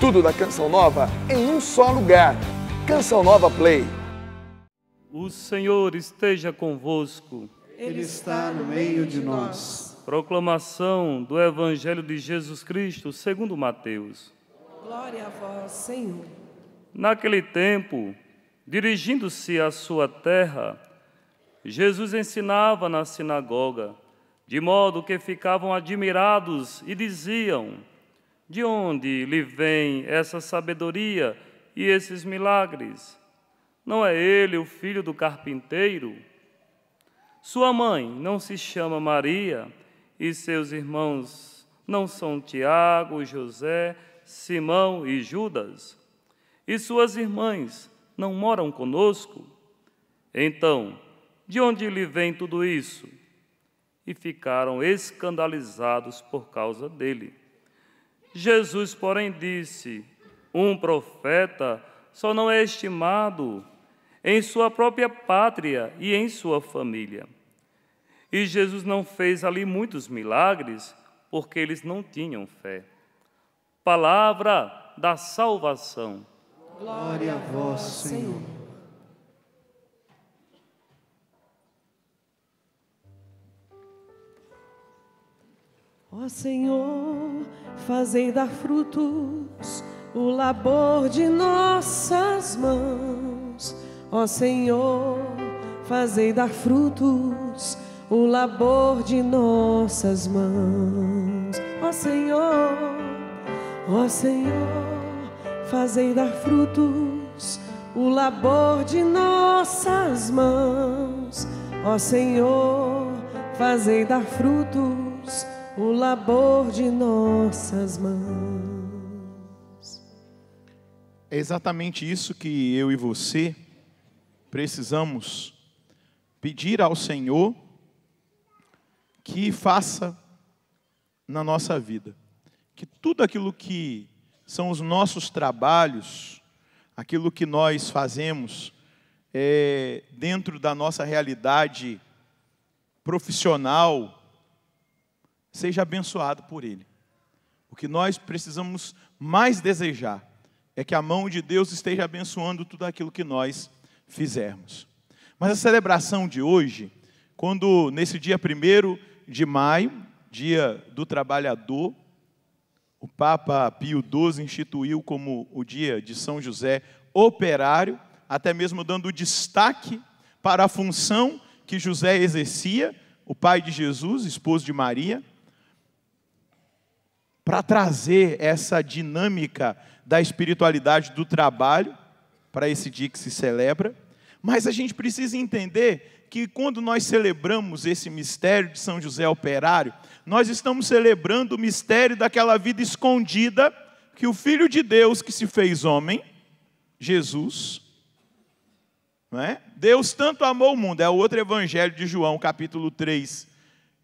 Tudo da Canção Nova em um só lugar. Canção Nova Play. O Senhor esteja convosco. Ele está no meio de nós. Proclamação do Evangelho de Jesus Cristo segundo Mateus. Glória a vós, Senhor. Naquele tempo, dirigindo-se à sua terra, Jesus ensinava na sinagoga, de modo que ficavam admirados e diziam: de onde lhe vem essa sabedoria e esses milagres? Não é ele o filho do carpinteiro? Sua mãe não se chama Maria e seus irmãos não são Tiago, José, Simão e Judas? E suas irmãs não moram conosco? Então, de onde lhe vem tudo isso? E ficaram escandalizados por causa dele. Jesus, porém, disse: Um profeta só não é estimado em sua própria pátria e em sua família. E Jesus não fez ali muitos milagres, porque eles não tinham fé. Palavra da salvação. Glória a vós, Senhor. Ó oh, Senhor, fazei dar frutos o labor de nossas mãos. Ó oh, Senhor, fazei dar frutos o labor de nossas mãos. Ó oh, Senhor, ó Senhor, fazei dar frutos o labor de nossas mãos. Ó Senhor, fazei dar frutos o labor de nossas mãos. É exatamente isso que eu e você precisamos pedir ao Senhor que faça na nossa vida. Que tudo aquilo que são os nossos trabalhos, aquilo que nós fazemos é, dentro da nossa realidade profissional, seja abençoado por Ele. O que nós precisamos mais desejar é que a mão de Deus esteja abençoando tudo aquilo que nós fizermos. Mas a celebração de hoje, quando nesse dia 1 de maio, dia do trabalhador, o Papa Pio XII instituiu como o dia de São José operário, até mesmo dando destaque para a função que José exercia, o pai de Jesus, esposo de Maria, para trazer essa dinâmica da espiritualidade do trabalho para esse dia que se celebra. Mas a gente precisa entender que quando nós celebramos esse mistério de São José Operário, nós estamos celebrando o mistério daquela vida escondida que o Filho de Deus que se fez homem, Jesus, é? Deus tanto amou o mundo, é o outro evangelho de João, capítulo 3,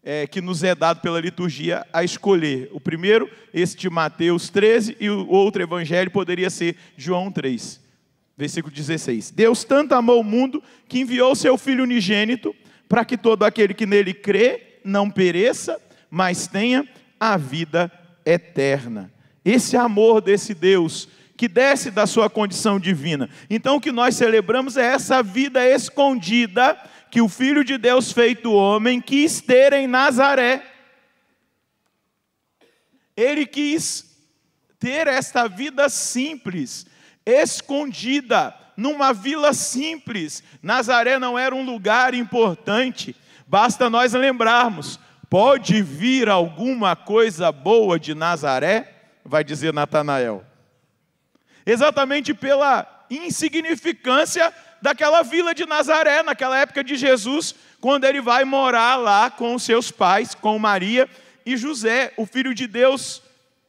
é, que nos é dado pela liturgia a escolher. O primeiro, este de Mateus 13, e o outro evangelho poderia ser João 3, versículo 16. Deus tanto amou o mundo que enviou seu Filho unigênito para que todo aquele que nele crê não pereça, mas tenha a vida eterna. Esse amor desse Deus que desce da sua condição divina. Então o que nós celebramos é essa vida escondida que o Filho de Deus feito homem quis ter em Nazaré. Ele quis ter esta vida simples, escondida, numa vila simples. Nazaré não era um lugar importante, basta nós lembrarmos: pode vir alguma coisa boa de Nazaré? Vai dizer Natanael. Exatamente pela insignificância daquela vila de Nazaré, naquela época de Jesus, quando ele vai morar lá com seus pais, com Maria e José, o filho de Deus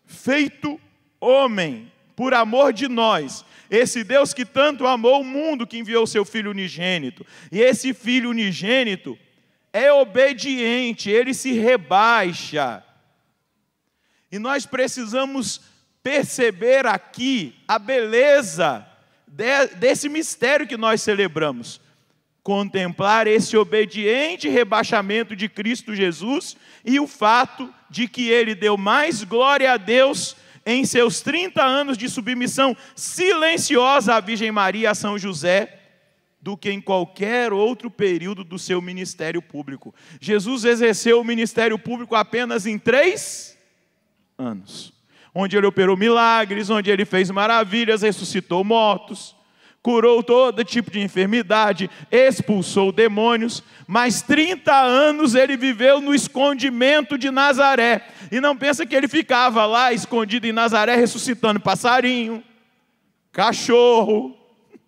feito homem, por amor de nós. Esse Deus que tanto amou o mundo que enviou seu filho unigênito. E esse filho unigênito é obediente, ele se rebaixa. E nós precisamos perceber aqui a beleza de, desse mistério que nós celebramos. Contemplar esse obediente rebaixamento de Cristo Jesus e o fato de que ele deu mais glória a Deus em seus 30 anos de submissão silenciosa à Virgem Maria e a São José do que em qualquer outro período do seu ministério público. Jesus exerceu o ministério público apenas em três anos onde ele operou milagres, onde ele fez maravilhas, ressuscitou mortos, curou todo tipo de enfermidade, expulsou demônios, mas 30 anos ele viveu no escondimento de Nazaré. E não pensa que ele ficava lá escondido em Nazaré ressuscitando passarinho, cachorro,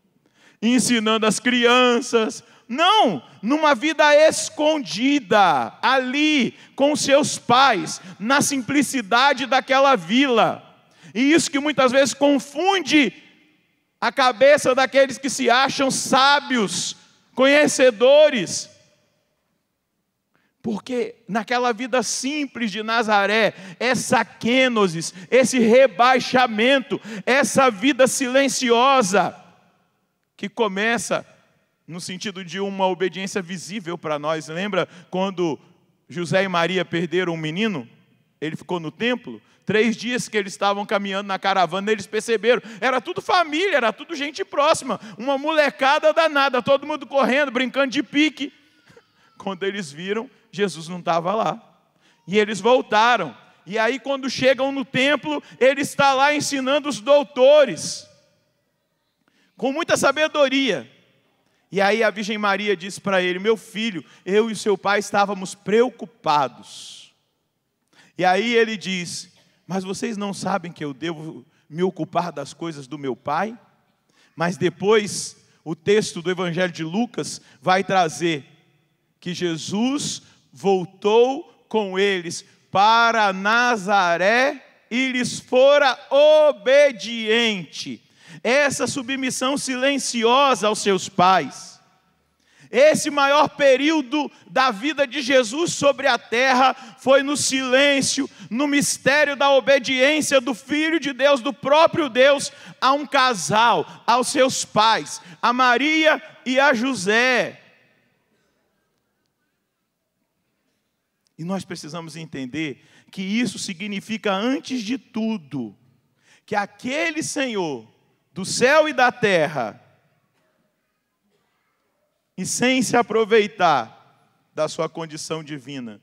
ensinando as crianças, não, numa vida escondida, ali, com seus pais, na simplicidade daquela vila. E isso que muitas vezes confunde a cabeça daqueles que se acham sábios, conhecedores. Porque naquela vida simples de Nazaré, essa quênosis, esse rebaixamento, essa vida silenciosa que começa no sentido de uma obediência visível para nós. Lembra quando José e Maria perderam um menino? Ele ficou no templo. Três dias que eles estavam caminhando na caravana, eles perceberam. Era tudo família, era tudo gente próxima. Uma molecada danada, todo mundo correndo, brincando de pique. Quando eles viram, Jesus não estava lá. E eles voltaram. E aí, quando chegam no templo, ele está lá ensinando os doutores, com muita sabedoria. E aí a Virgem Maria disse para ele: Meu filho, eu e seu pai estávamos preocupados. E aí ele diz: Mas vocês não sabem que eu devo me ocupar das coisas do meu pai? Mas depois o texto do Evangelho de Lucas vai trazer que Jesus voltou com eles para Nazaré e lhes fora obediente essa submissão silenciosa aos seus pais. Esse maior período da vida de Jesus sobre a terra foi no silêncio, no mistério da obediência do Filho de Deus, do próprio Deus, a um casal, aos seus pais, a Maria e a José. E nós precisamos entender que isso significa, antes de tudo, que aquele Senhor do céu e da terra e sem se aproveitar da sua condição divina,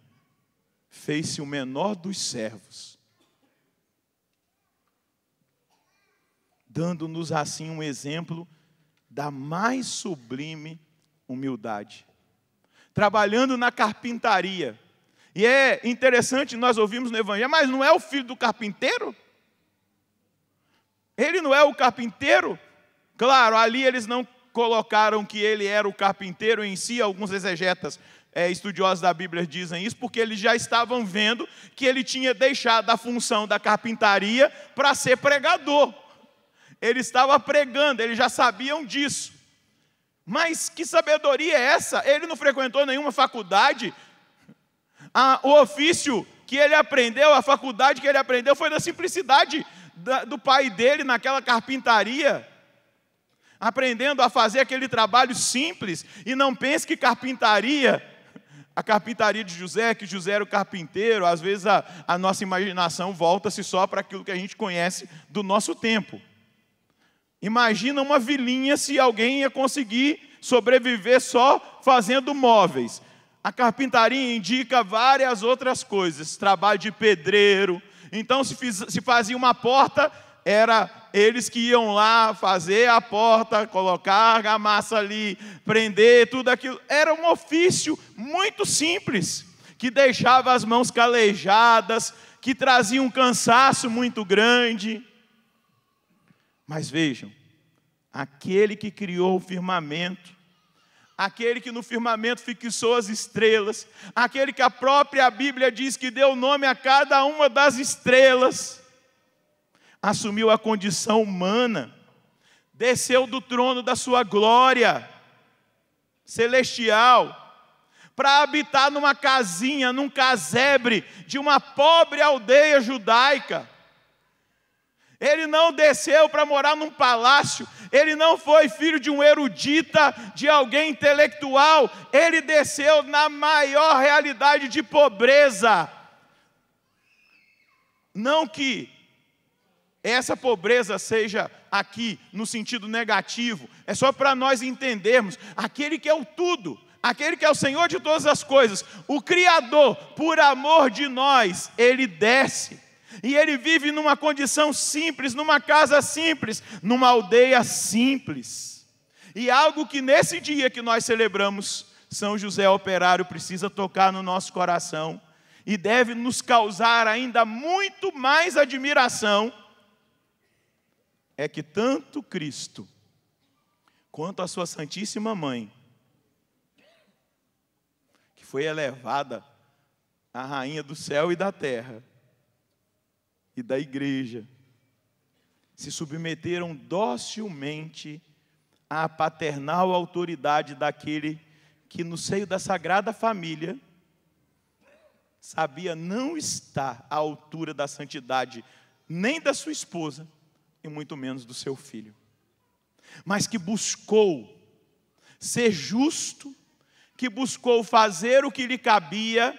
fez-se o menor dos servos, dando-nos assim um exemplo da mais sublime humildade. Trabalhando na carpintaria. E é interessante, nós ouvimos no Evangelho, ah, mas não é o filho do carpinteiro? Ele não é o carpinteiro? Claro, ali eles não colocaram que ele era o carpinteiro em si, alguns exegetas é, estudiosos da Bíblia dizem isso, porque eles já estavam vendo que ele tinha deixado a função da carpintaria para ser pregador. Ele estava pregando, eles já sabiam disso. Mas que sabedoria é essa? Ele não frequentou nenhuma faculdade. Ah, o ofício que ele aprendeu, a faculdade que ele aprendeu foi da simplicidade do pai dele naquela carpintaria, aprendendo a fazer aquele trabalho simples, e não pense que carpintaria, a carpintaria de José, que José era o carpinteiro, às vezes a, a nossa imaginação volta-se só para aquilo que a gente conhece do nosso tempo. Imagina uma vilinha se alguém ia conseguir sobreviver só fazendo móveis. A carpintaria indica várias outras coisas: trabalho de pedreiro, então, se, fiz, se fazia uma porta, era eles que iam lá fazer a porta, colocar a massa ali, prender, tudo aquilo. Era um ofício muito simples, que deixava as mãos calejadas, que trazia um cansaço muito grande. Mas vejam, aquele que criou o firmamento, aquele que no firmamento fixou as estrelas, aquele que a própria Bíblia diz que deu nome a cada uma das estrelas, assumiu a condição humana, desceu do trono da sua glória celestial, para habitar numa casinha, num casebre de uma pobre aldeia judaica. Ele não desceu para morar num palácio, ele não foi filho de um erudita, de alguém intelectual, ele desceu na maior realidade de pobreza. Não que essa pobreza seja aqui no sentido negativo, é só para nós entendermos: aquele que é o tudo, aquele que é o Senhor de todas as coisas, o Criador, por amor de nós, ele desce. E ele vive numa condição simples, numa casa simples, numa aldeia simples. E algo que nesse dia que nós celebramos, São José Operário precisa tocar no nosso coração e deve nos causar ainda muito mais admiração, é que tanto Cristo quanto a Sua Santíssima Mãe, que foi elevada a Rainha do céu e da terra, e da igreja se submeteram docilmente à paternal autoridade daquele que, no seio da sagrada família, sabia não estar à altura da santidade nem da sua esposa, e muito menos do seu filho, mas que buscou ser justo, que buscou fazer o que lhe cabia,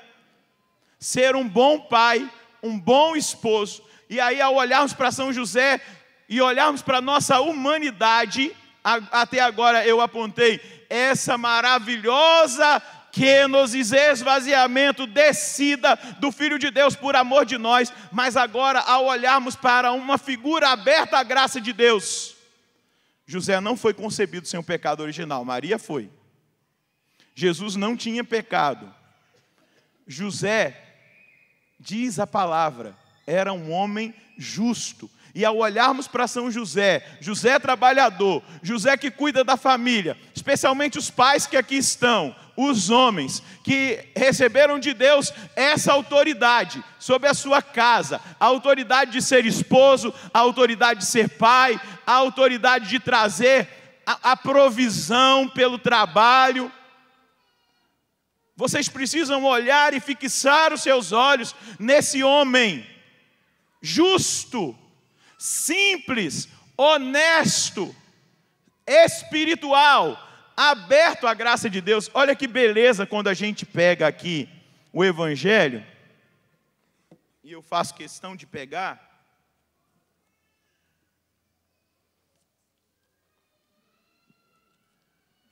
ser um bom pai, um bom esposo, e aí, ao olharmos para São José e olharmos para a nossa humanidade, a, até agora eu apontei essa maravilhosa que nos esvaziamento, descida do Filho de Deus por amor de nós, mas agora, ao olharmos para uma figura aberta à graça de Deus, José não foi concebido sem o pecado original, Maria foi. Jesus não tinha pecado. José, diz a palavra, era um homem justo. E ao olharmos para São José, José é trabalhador, José que cuida da família, especialmente os pais que aqui estão, os homens que receberam de Deus essa autoridade sobre a sua casa, a autoridade de ser esposo, a autoridade de ser pai, a autoridade de trazer a, a provisão pelo trabalho. Vocês precisam olhar e fixar os seus olhos nesse homem justo, simples, honesto, espiritual, aberto à graça de Deus. Olha que beleza quando a gente pega aqui o Evangelho, e eu faço questão de pegar.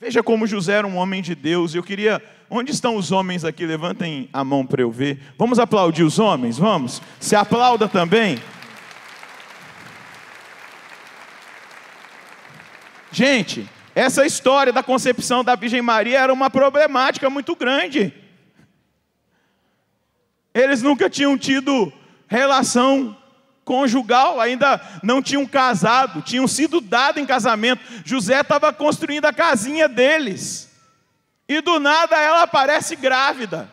Veja como José era um homem de Deus. Eu queria Onde estão os homens aqui? Levantem a mão para eu ver. Vamos aplaudir os homens, vamos? Se aplauda também. Gente, essa história da concepção da Virgem Maria era uma problemática muito grande. Eles nunca tinham tido relação conjugal, ainda não tinham casado, tinham sido dados em casamento. José estava construindo a casinha deles. E do nada ela aparece grávida.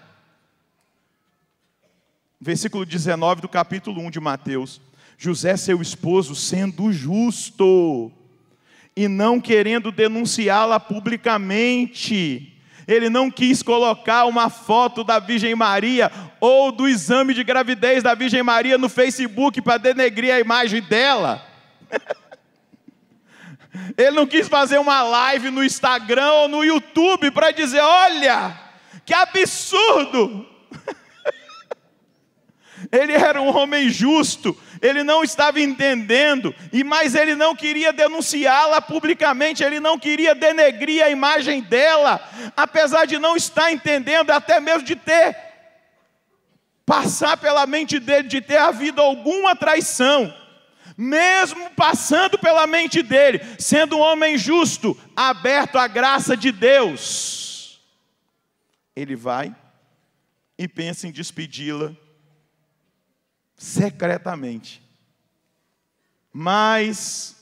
Versículo 19 do capítulo 1 de Mateus. José, seu esposo, sendo justo e não querendo denunciá-la publicamente, ele não quis colocar uma foto da Virgem Maria ou do exame de gravidez da Virgem Maria no Facebook para denegrir a imagem dela. Ele não quis fazer uma live no Instagram ou no YouTube para dizer: olha, que absurdo! ele era um homem justo, ele não estava entendendo, e mas ele não queria denunciá-la publicamente, ele não queria denegrir a imagem dela, apesar de não estar entendendo, até mesmo de ter passar pela mente dele, de ter havido alguma traição mesmo passando pela mente dele, sendo um homem justo, aberto à graça de Deus, ele vai e pensa em despedi-la secretamente. Mas,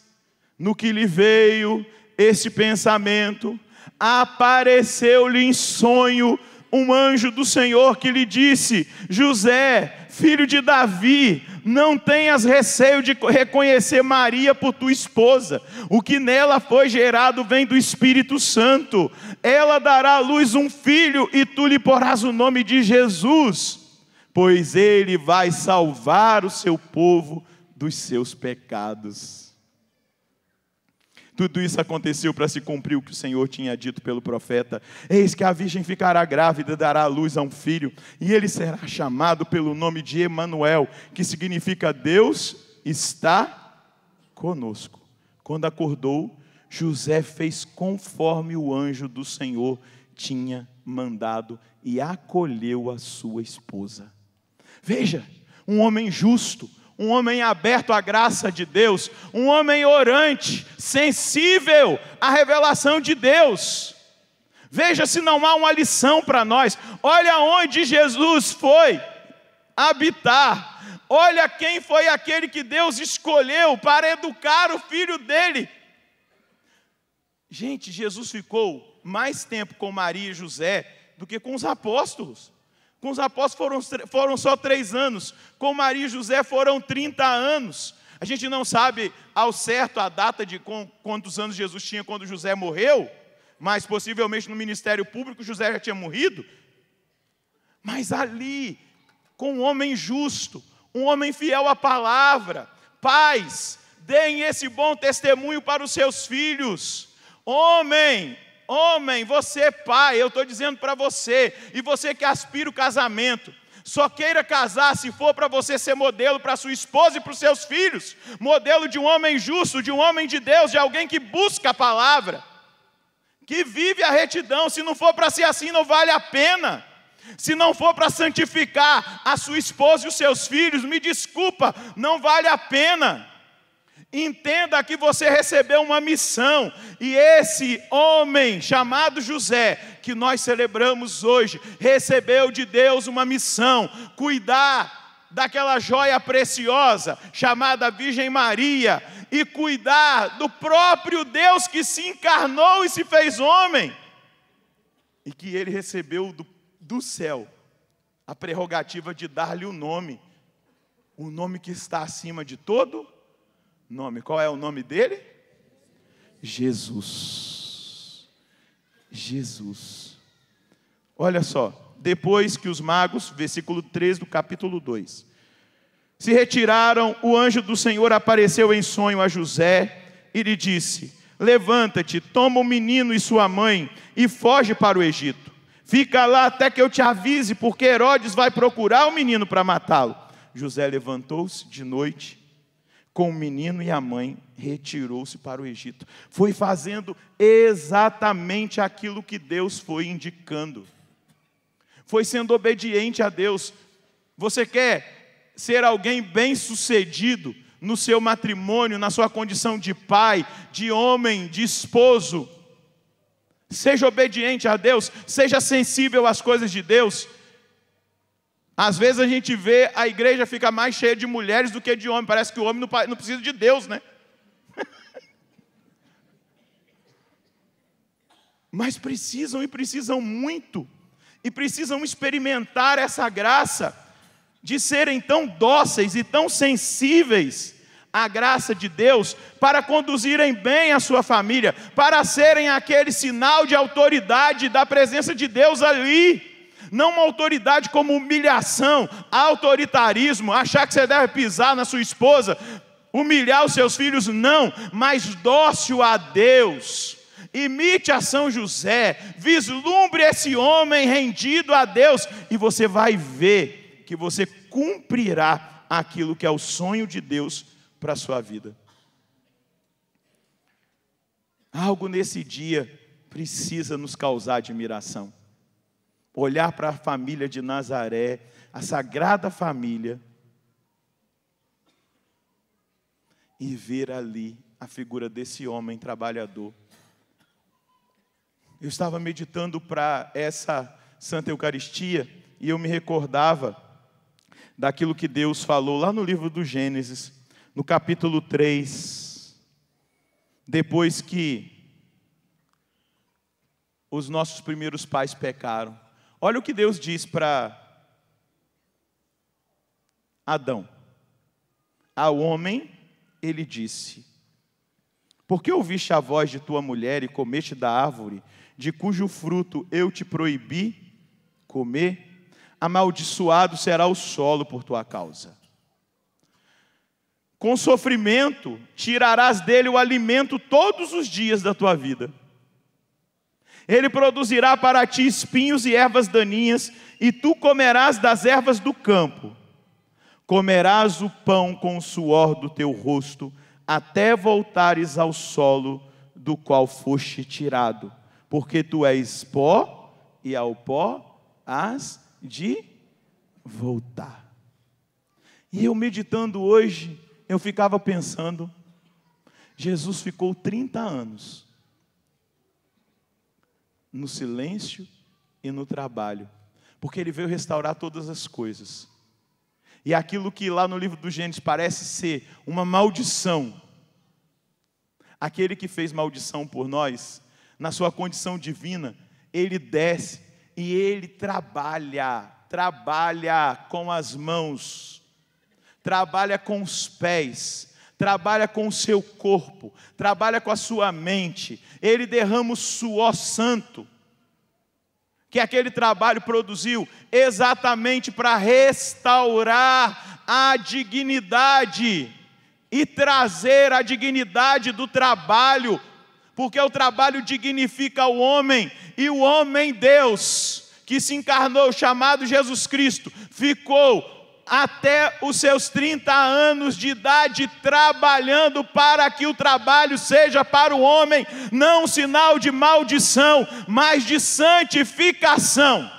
no que lhe veio esse pensamento, apareceu-lhe em sonho um anjo do Senhor que lhe disse: José, filho de Davi, não tenhas receio de reconhecer Maria por tua esposa. O que nela foi gerado vem do Espírito Santo. Ela dará à luz um filho e tu lhe porás o nome de Jesus, pois ele vai salvar o seu povo dos seus pecados. Tudo isso aconteceu para se cumprir o que o Senhor tinha dito pelo profeta: Eis que a virgem ficará grávida, dará à luz a um filho, e ele será chamado pelo nome de Emanuel, que significa Deus está conosco. Quando acordou, José fez conforme o anjo do Senhor tinha mandado e acolheu a sua esposa. Veja, um homem justo, um homem aberto à graça de Deus, um homem orante, sensível à revelação de Deus. Veja se não há uma lição para nós. Olha onde Jesus foi habitar. Olha quem foi aquele que Deus escolheu para educar o filho dele. Gente, Jesus ficou mais tempo com Maria e José do que com os apóstolos. Com os apóstolos foram, foram só três anos, com Maria e José foram 30 anos. A gente não sabe ao certo a data de quantos anos Jesus tinha quando José morreu, mas possivelmente no ministério público José já tinha morrido. Mas ali, com um homem justo, um homem fiel à palavra, pais, deem esse bom testemunho para os seus filhos. Homem, Homem, você é pai, eu estou dizendo para você, e você que aspira o casamento, só queira casar se for para você ser modelo para sua esposa e para os seus filhos, modelo de um homem justo, de um homem de Deus, de alguém que busca a palavra, que vive a retidão. Se não for para ser assim, não vale a pena. Se não for para santificar a sua esposa e os seus filhos, me desculpa, não vale a pena. Entenda que você recebeu uma missão, e esse homem chamado José, que nós celebramos hoje, recebeu de Deus uma missão: cuidar daquela joia preciosa chamada Virgem Maria, e cuidar do próprio Deus que se encarnou e se fez homem, e que ele recebeu do, do céu a prerrogativa de dar-lhe o um nome, o um nome que está acima de todo nome. Qual é o nome dele? Jesus. Jesus. Olha só, depois que os magos, versículo 3 do capítulo 2, se retiraram, o anjo do Senhor apareceu em sonho a José e lhe disse: Levanta-te, toma o menino e sua mãe e foge para o Egito. Fica lá até que eu te avise, porque Herodes vai procurar o menino para matá-lo. José levantou-se de noite com o menino e a mãe, retirou-se para o Egito. Foi fazendo exatamente aquilo que Deus foi indicando. Foi sendo obediente a Deus. Você quer ser alguém bem-sucedido no seu matrimônio, na sua condição de pai, de homem, de esposo? Seja obediente a Deus, seja sensível às coisas de Deus às vezes a gente vê a igreja fica mais cheia de mulheres do que de homens. Parece que o homem não, precisa de Deus, né? Mas precisam e precisam muito. E precisam experimentar essa graça de serem tão dóceis e tão sensíveis à graça de Deus para conduzirem bem a sua família, para serem aquele sinal de autoridade da presença de Deus ali. Não uma autoridade como humilhação, autoritarismo, achar que você deve pisar na sua esposa, humilhar os seus filhos, não, mas dócil a Deus. Imite a São José, vislumbre esse homem rendido a Deus, e você vai ver que você cumprirá aquilo que é o sonho de Deus para a sua vida. Algo nesse dia precisa nos causar admiração olhar para a família de Nazaré, a sagrada família, e ver ali a figura desse homem trabalhador. Eu estava meditando para essa Santa Eucaristia e eu me recordava daquilo que Deus falou lá no livro do Gênesis, no capítulo 3, depois que os nossos primeiros pais pecaram. Olha o que Deus diz para Adão. Ao homem, ele disse: Por que ouviste a voz de tua mulher e comeste da árvore, de cujo fruto eu te proibi comer? Amaldiçoado será o solo por tua causa. Com sofrimento tirarás dele o alimento todos os dias da tua vida. Ele produzirá para ti espinhos e ervas daninhas, e tu comerás das ervas do campo. Comerás o pão com o suor do teu rosto, até voltares ao solo do qual foste tirado, porque tu és pó, e ao pó has de voltar. E eu meditando hoje, eu ficava pensando, Jesus ficou 30 anos no silêncio e no trabalho, porque ele veio restaurar todas as coisas. E aquilo que lá no livro do Gênesis parece ser uma maldição, aquele que fez maldição por nós, na sua condição divina, ele desce e ele trabalha, trabalha com as mãos, trabalha com os pés, trabalha com o seu corpo, trabalha com a sua mente. Ele derrama o suor santo que é aquele trabalho produziu exatamente para restaurar a dignidade e trazer a dignidade do trabalho, porque o trabalho dignifica o homem e o homem Deus que se encarnou, chamado Jesus Cristo, ficou até os seus 30 anos de idade trabalhando para que o trabalho seja para o homem não um sinal de maldição, mas de santificação.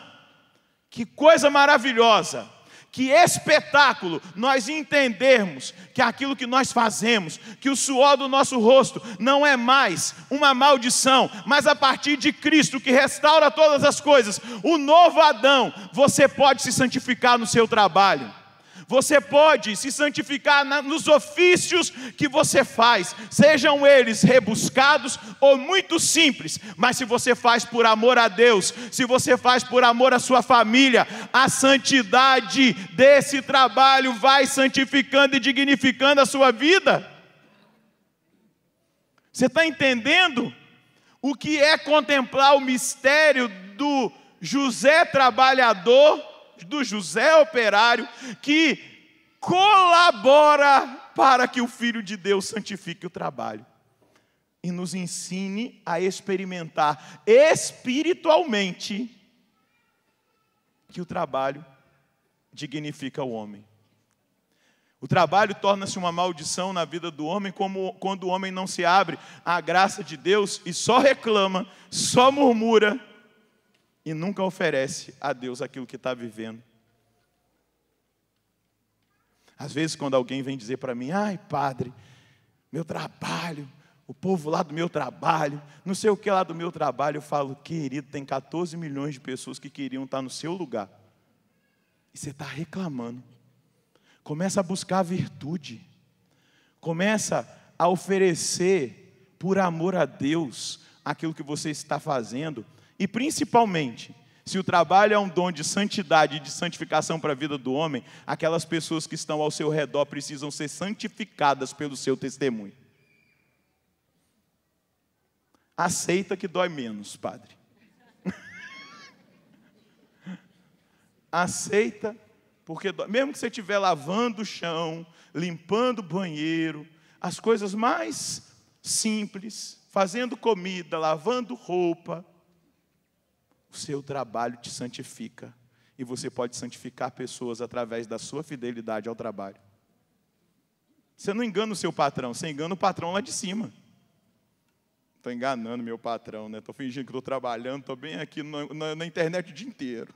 Que coisa maravilhosa! Que espetáculo nós entendermos que aquilo que nós fazemos, que o suor do nosso rosto não é mais uma maldição, mas a partir de Cristo que restaura todas as coisas, o novo Adão, você pode se santificar no seu trabalho. Você pode se santificar na, nos ofícios que você faz, sejam eles rebuscados ou muito simples, mas se você faz por amor a Deus, se você faz por amor à sua família, a santidade desse trabalho vai santificando e dignificando a sua vida. Você está entendendo o que é contemplar o mistério do José trabalhador? do José operário que colabora para que o Filho de Deus santifique o trabalho e nos ensine a experimentar espiritualmente que o trabalho dignifica o homem. O trabalho torna-se uma maldição na vida do homem como quando o homem não se abre à graça de Deus e só reclama, só murmura e nunca oferece a Deus aquilo que está vivendo. Às vezes, quando alguém vem dizer para mim, ai, padre, meu trabalho, o povo lá do meu trabalho, não sei o que lá do meu trabalho, eu falo, querido, tem 14 milhões de pessoas que queriam estar tá no seu lugar. E você está reclamando. Começa a buscar virtude. Começa a oferecer por amor a Deus aquilo que você está fazendo e principalmente, se o trabalho é um dom de santidade e de santificação para a vida do homem, aquelas pessoas que estão ao seu redor precisam ser santificadas pelo seu testemunho. Aceita que dói menos, padre. Aceita, porque dói. mesmo que você estiver lavando o chão, limpando o banheiro, as coisas mais simples, fazendo comida, lavando roupa, o seu trabalho te santifica. E você pode santificar pessoas através da sua fidelidade ao trabalho. Você não engana o seu patrão, você engana o patrão lá de cima. Estou enganando meu patrão, né? Estou fingindo que estou trabalhando, estou bem aqui na, na, na, internet o dia inteiro.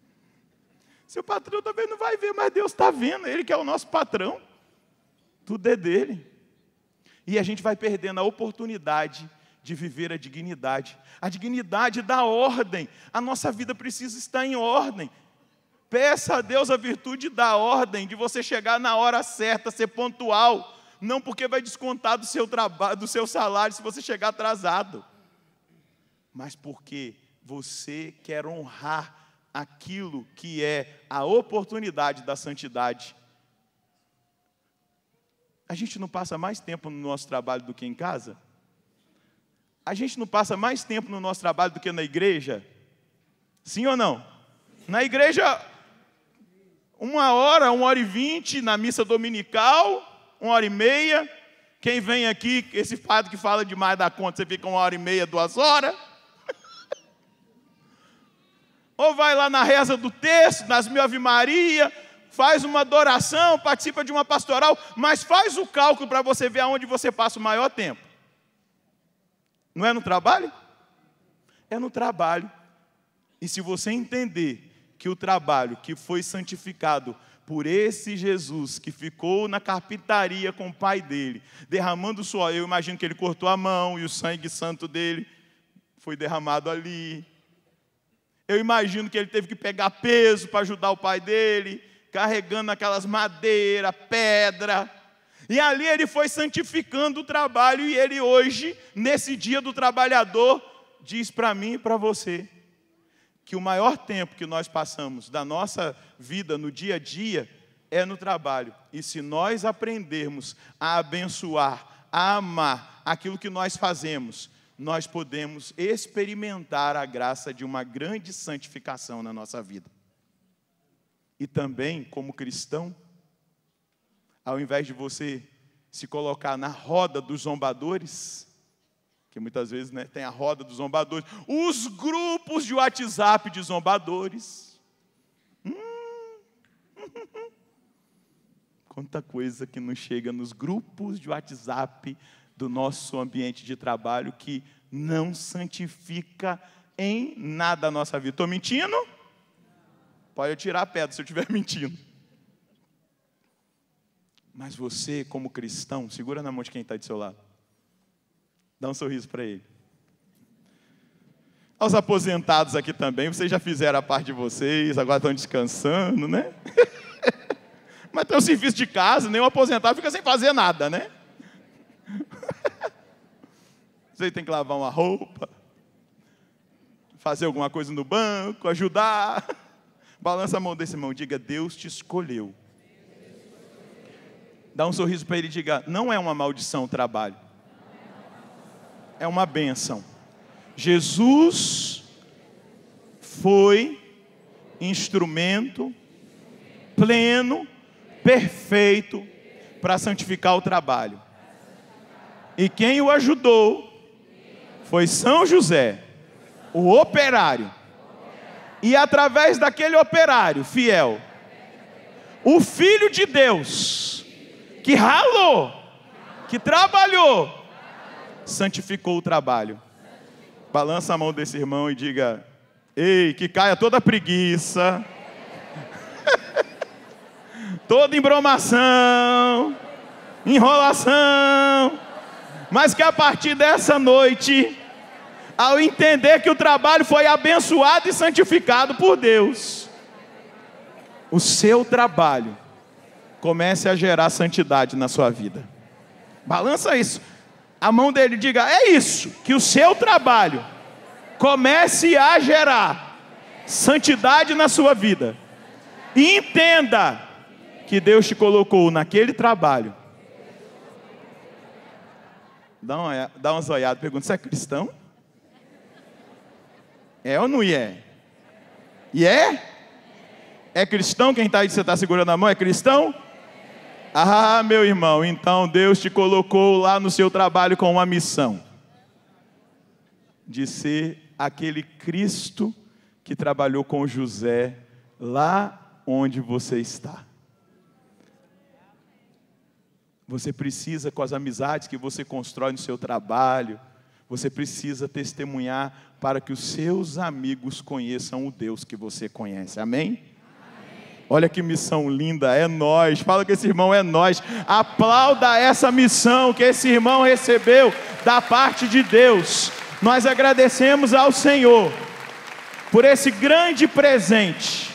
seu patrão também não vai ver, mas Deus está vendo, Ele que é o nosso patrão. Tudo é dele. E a gente vai perdendo a oportunidade de viver a dignidade. A dignidade da ordem. A nossa vida precisa estar em ordem. Peça a Deus a virtude da ordem, de você chegar na hora certa, ser pontual. Não porque vai descontar do seu trabalho, do seu salário se você chegar atrasado. Mas porque você quer honrar aquilo que é a oportunidade da santidade. A gente não passa mais tempo no nosso trabalho do que em casa? A gente não passa mais tempo no nosso trabalho do que na igreja? Sim ou não? Na igreja, uma hora, uma hora e vinte, na missa dominical, uma hora e meia. Quem vem aqui, esse fato que fala demais da conta, você fica uma hora e meia, duas horas. Ou vai lá na reza do texto, nas mil Ave Maria, faz uma adoração, participa de uma pastoral, mas faz o cálculo para você ver aonde você passa o maior tempo. Não é no trabalho? É no trabalho. E se você entender que o trabalho que foi santificado por esse Jesus que ficou na carpintaria com o pai dele, derramando o suor, eu imagino que ele cortou a mão e o sangue santo dele foi derramado ali. Eu imagino que ele teve que pegar peso para ajudar o pai dele, carregando aquelas madeira, pedra. E ali ele foi santificando o trabalho, e ele hoje, nesse dia do trabalhador, diz para mim e para você que o maior tempo que nós passamos da nossa vida no dia a dia é no trabalho. E se nós aprendermos a abençoar, a amar aquilo que nós fazemos, nós podemos experimentar a graça de uma grande santificação na nossa vida. E também, como cristão, ao invés de você se colocar na roda dos zombadores, que muitas vezes né, tem a roda dos zombadores, os grupos de WhatsApp de zombadores. Hum. Quanta coisa que não chega nos grupos de WhatsApp do nosso ambiente de trabalho que não santifica em nada a nossa vida. Estou mentindo? Pode tirar a pedra se eu estiver mentindo. Mas você, como cristão, segura na mão de quem está de seu lado. Dá um sorriso para ele. Aos aposentados aqui também, vocês já fizeram a parte de vocês, agora estão descansando, né? Mas tem o serviço de casa, nem o aposentado fica sem fazer nada, né? Você tem que lavar uma roupa, fazer alguma coisa no banco, ajudar. Balança a mão desse irmão, diga: Deus te escolheu Dá um sorriso para ele e diga: não é uma maldição o trabalho, é uma bênção. Jesus foi instrumento pleno, perfeito para santificar o trabalho. E quem o ajudou foi São José, o operário. E através daquele operário fiel, o Filho de Deus que ralou, que trabalhou, santificou o trabalho. Balança a mão desse irmão e diga: Ei, que caia toda preguiça, toda embromação, enrolação, mas que a partir dessa noite, ao entender que o trabalho foi abençoado e santificado por Deus, o seu trabalho comece a gerar santidade na sua vida. Balança isso. A mão dele diga: é isso, que o seu trabalho comece a gerar santidade na sua vida. entenda que Deus te colocou naquele trabalho. Dá, uma, dá umas olhadas, pergunta: você é cristão? É ou não é? E é? É cristão? Quem está aí, você está segurando a mão, é cristão? Ah, meu irmão, então Deus te colocou lá no seu trabalho com uma missão de ser aquele Cristo que trabalhou com José lá onde você está. Você precisa, com as amizades que você constrói no seu trabalho, você precisa testemunhar para que os seus amigos conheçam o Deus que você conhece. Amém? Olha que missão linda, é nós. Fala que esse irmão é nós. Aplauda essa missão que esse irmão recebeu da parte de Deus. Nós agradecemos ao Senhor por esse grande presente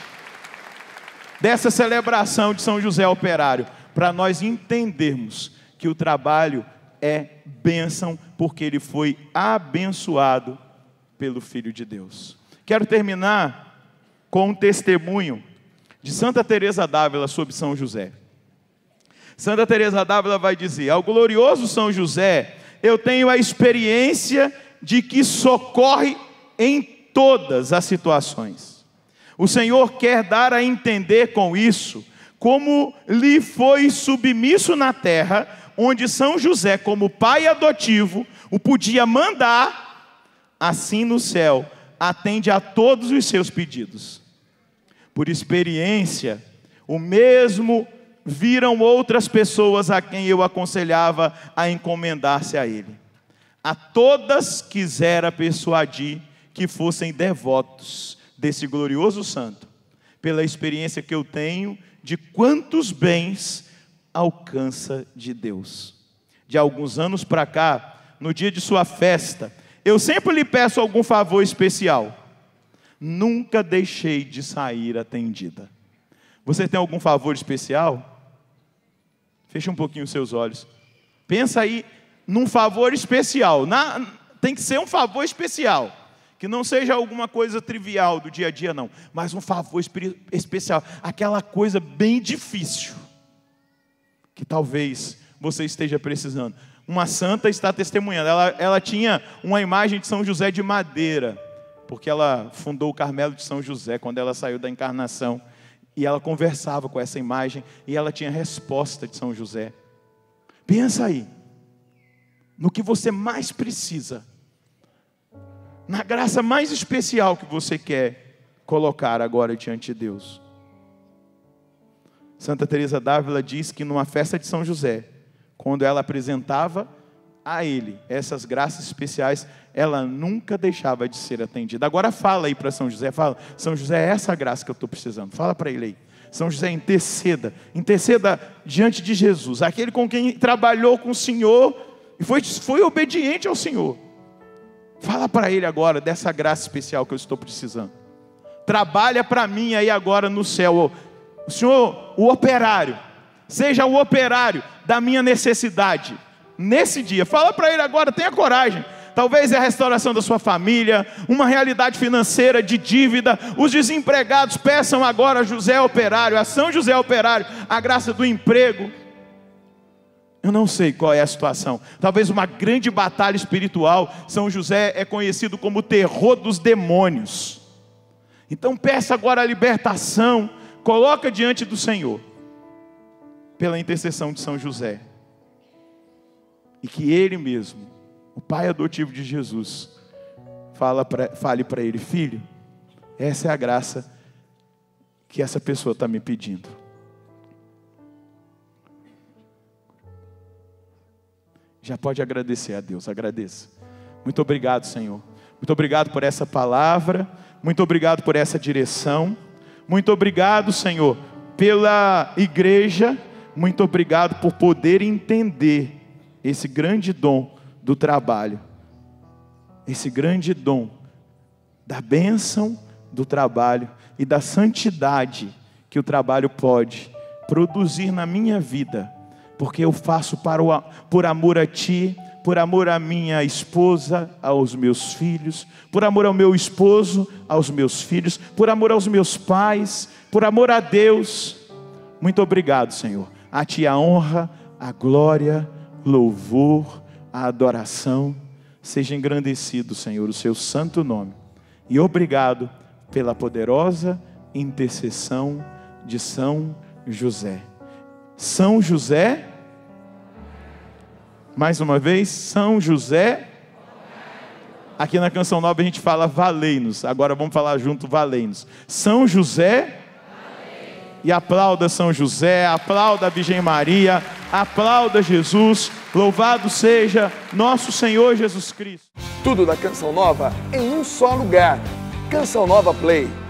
dessa celebração de São José Operário, para nós entendermos que o trabalho é bênção, porque ele foi abençoado pelo Filho de Deus. Quero terminar com um testemunho de Santa Teresa d'Ávila sobre São José. Santa Teresa d'Ávila vai dizer: "Ao glorioso São José, eu tenho a experiência de que socorre em todas as situações. O Senhor quer dar a entender com isso como lhe foi submisso na terra, onde São José, como pai adotivo, o podia mandar, assim no céu, atende a todos os seus pedidos por experiência, o mesmo viram outras pessoas a quem eu aconselhava a encomendar-se a ele. A todas quisera persuadir que fossem devotos desse glorioso santo, pela experiência que eu tenho de quantos bens alcança de Deus. De alguns anos para cá, no dia de sua festa, eu sempre lhe peço algum favor especial. Nunca deixei de sair atendida. Você tem algum favor especial? Feche um pouquinho os seus olhos. Pensa aí num favor especial. Na, tem que ser um favor especial. Que não seja alguma coisa trivial do dia a dia, não. Mas um favor especial. Aquela coisa bem difícil. Que talvez você esteja precisando. Uma santa está testemunhando. Ela, ela tinha uma imagem de São José de madeira porque ela fundou o Carmelo de São José quando ela saiu da encarnação. E ela conversava com essa imagem e ela tinha resposta de São José. Pensa aí, no que você mais precisa, na graça mais especial que você quer colocar agora diante de Deus. Santa Teresa d'Ávila diz que numa festa de São José, quando ela apresentava a ele essas graças especiais, ela nunca deixava de ser atendida. Agora fala aí para São José, fala, São José, é essa graça que eu estou precisando. Fala para ele aí. São José, interceda, interceda diante de Jesus, aquele com quem trabalhou com o Senhor e foi, foi obediente ao Senhor. Fala para ele agora dessa graça especial que eu estou precisando. Trabalha para mim aí agora no céu, o Senhor, o operário, seja o operário da minha necessidade nesse dia. Fala para ele agora, tenha coragem. Talvez é a restauração da sua família, uma realidade financeira de dívida. Os desempregados peçam agora a José Operário, a São José Operário, a graça do emprego. Eu não sei qual é a situação. Talvez uma grande batalha espiritual. São José é conhecido como o terror dos demônios. Então peça agora a libertação, coloca diante do Senhor pela intercessão de São José. E que ele mesmo, o pai adotivo de Jesus, fala pra, fale para ele: Filho, essa é a graça que essa pessoa está me pedindo. Já pode agradecer a Deus, agradeça. Muito obrigado, Senhor. Muito obrigado por essa palavra. Muito obrigado por essa direção. Muito obrigado, Senhor, pela igreja. Muito obrigado por poder entender esse grande dom do trabalho, esse grande dom da bênção do trabalho e da santidade que o trabalho pode produzir na minha vida, porque eu faço para o, por amor a Ti, por amor à minha esposa, aos meus filhos, por amor ao meu esposo, aos meus filhos, por amor aos meus pais, por amor a Deus. Muito obrigado, Senhor. A Ti a honra, a glória louvor, a adoração. Seja engrandecido, Senhor, o seu santo nome. E obrigado pela poderosa intercessão de São José. São José, mais uma vez, São José. Aqui na Canção Nova a gente fala valei agora vamos falar junto valei São José, e aplauda São José, aplauda a Virgem Maria, Aplauda Jesus. Louvado seja nosso Senhor Jesus Cristo. Tudo da Canção Nova em um só lugar. Canção Nova Play.